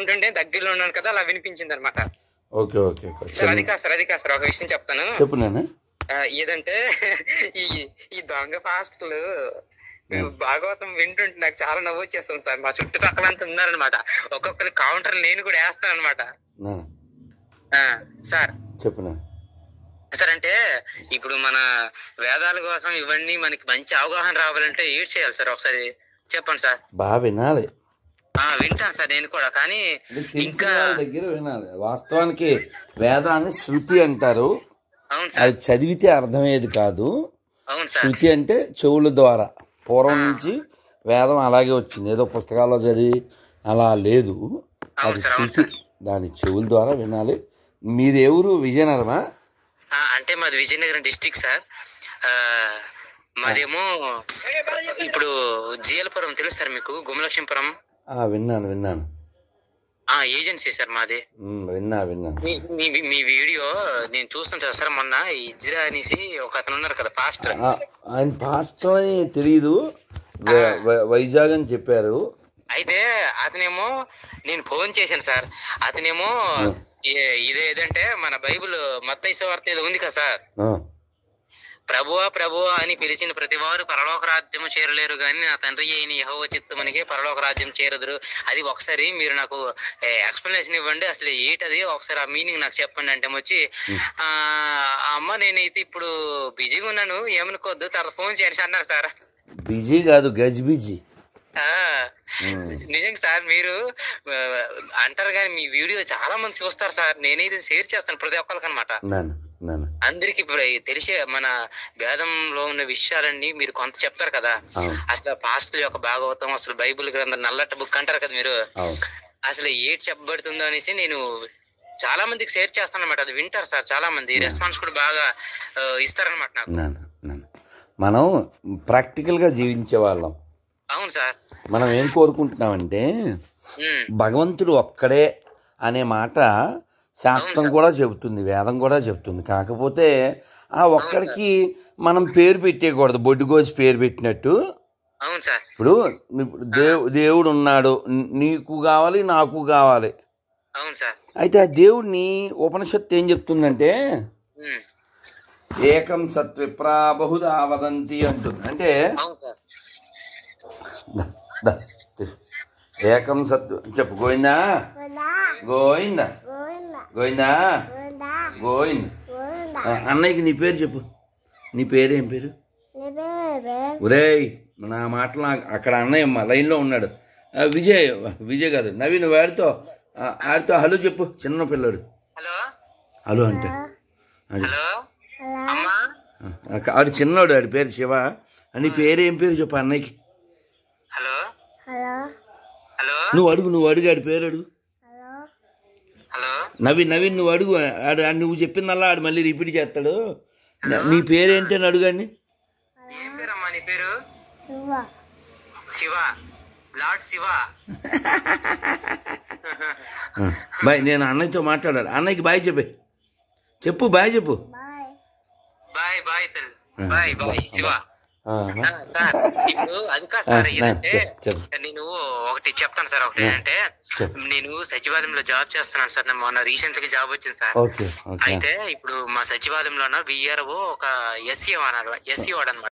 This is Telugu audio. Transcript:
ఉంటుంటే దగ్గరలో ఉన్నాను కదా అలా వినిపించింది అనమాట ఓకే ఓకే సార్ అది కాదు సార్ అది కాదు సార్ ఒక విషయం చెప్తాను చెప్పు నేను ఏదంటే ఈ ఈ దొంగ పాస్టర్లు భాగవతం వింటుంటే నాకు చాలా నవ్వు వచ్చేస్తుంది సార్ మా చుట్టుపక్కల అంతా ఉన్నారనమాట ఒక్కొక్కరి కౌంటర్ నేను కూడా వేస్తాను అనమాట సార్ చెప్పు సార్ అంటే ఇప్పుడు మన వేదాల కోసం ఇవన్నీ మనకి మంచి అవగాహన రావాలంటే ఏడ్ చేయాలి సార్ ఒకసారి చెప్పండి సార్ బాగా వినాలి వింటాను సార్ నేను కూడా కానీ ఇంకా దగ్గర వినాలి వాస్తవానికి వేదాన్ని శృతి అంటారు అది చదివితే అర్థమయ్యేది కాదు శృతి అంటే చెవుల ద్వారా పూర్వం నుంచి వేదం అలాగే వచ్చింది ఏదో పుస్తకాల్లో చదివి అలా లేదు అది శృతి దాని చెవుల ద్వారా వినాలి మీది ఎవరు విజయనగరమా అంటే మాది విజయనగరం డిస్టిక్ సార్ మాదేమో ఇప్పుడు జీయలపురం తెలుసు సార్ మీకు గుమలక్ష్మీపురం విన్నాను విన్నాను ఏజెన్సీ సార్ మాది విన్నా విన్నా మీ మీ వీడియో నేను చూస్తాను సార్ మొన్న ఇజ్రా అనేసి ఒక అతను ఉన్నారు కదా పాస్టర్ ఆయన పాస్టర్ అని తెలియదు వైజాగ్ అని చెప్పారు అయితే అతనేమో నేను ఫోన్ చేశాను సార్ అతనేమో ఇదేదంటే మన బైబుల్ మత్తైస వార్త ఏదో ఉంది కదా సార్ ప్రభువా ప్రభువా అని పిలిచిన ప్రతివారు పరలోక రాజ్యం చేరలేరు కానీ నా తండ్రి అయిన యహోవ మనకి పరలోక రాజ్యం చేరదురు అది ఒకసారి మీరు నాకు ఎక్స్ప్లెనేషన్ ఇవ్వండి అసలు ఏంటది ఒకసారి ఆ మీనింగ్ నాకు చెప్పండి అంటే వచ్చి ఆ అమ్మ నేనైతే ఇప్పుడు బిజీగా ఉన్నాను ఏమనుకోద్దు తర్వాత ఫోన్ చేయండి అన్నారు సార్ బిజీ కాదు గజ్ బిజీ నిజంగా సార్ మీరు అంటారు కానీ మీ వీడియో చాలా మంది చూస్తారు సార్ నేనైతే షేర్ చేస్తాను ప్రతి ఒక్కరికి అనమాట అందరికి తెలిసే మన భేదంలో ఉన్న విషయాలన్నీ మీరు కొంత చెప్తారు కదా అసలు పాస్ట్ యొక్క భాగవతం అసలు బైబుల్ గ్రంథం నల్లట బుక్ అంటారు కదా మీరు అసలు ఏటి చెప్పబడుతుందో అనేసి నేను చాలా మందికి షేర్ చేస్తాను అనమాట అది వింటారు సార్ చాలా మంది రెస్పాన్స్ కూడా బాగా ఇస్తారనమాట నాకు మనం ప్రాక్టికల్గా జీవించే వాళ్ళం అవును సార్ మనం ఏం కోరుకుంటున్నామంటే భగవంతుడు ఒక్కడే అనే మాట శాస్త్రం కూడా చెబుతుంది వేదం కూడా చెబుతుంది కాకపోతే ఆ ఒక్కడికి మనం పేరు పెట్టేయకూడదు కోసి పేరు పెట్టినట్టు ఇప్పుడు దేవు దేవుడు ఉన్నాడు నీకు కావాలి నాకు కావాలి అయితే ఆ దేవుడిని ఉపనిషత్తు ఏం చెప్తుందంటే ఏకం సత్విప్రా బహుదా వదంతి అంటుంది అంటే ఏకం సత్వ చెప్పు గోయిందా గోయిందా గోవిందా గోవింద్ అన్నయ్యకి నీ పేరు చెప్పు నీ పేరేం పేరు ఒరేయ్ నా మాటలు అక్కడ అన్నయ్య లైన్లో ఉన్నాడు విజయ్ విజయ్ కాదు నవీన్ వాడితో ఆడితో హలో చెప్పు చిన్న పిల్లడు హలో అంటే ఆడు చిన్నోడు ఆడి పేరు శివ నీ పేరు ఏం పేరు చెప్పు అన్నయ్యకి హలో నువ్వు అడుగు నువ్వు అడుగు ఆడి పేరు అడుగు నవీన్ నవీన్ నువ్వు అడుగు ఆడు నువ్వు చెప్పిందల్లా ఆడు మళ్ళీ రిపీట్ చేస్తాడు నీ పేరేంటి అని అడుగండి నీ పేరు శివ శివ బాయ్ నేను అన్నయ్యతో మాట్లాడాలి అన్నయ్యకి బాయ్ చెప్పే చెప్పు బాయ్ చెప్పు bye bye bye bye Shiva sir ఇప్పుడు ఇంకా సార్ ఏంటంటే నేను ఒకటి చెప్తాను సార్ ఒకటి ఏంటంటే నేను సచివాలయంలో జాబ్ చేస్తున్నాను సార్ మొన్న రీసెంట్ గా జాబ్ వచ్చింది సార్ అయితే ఇప్పుడు మా సచివాలయంలోన విఆర్ఓ ఒక ఎస్సీ అన్నారు ఎస్సీ వాడు అనమాట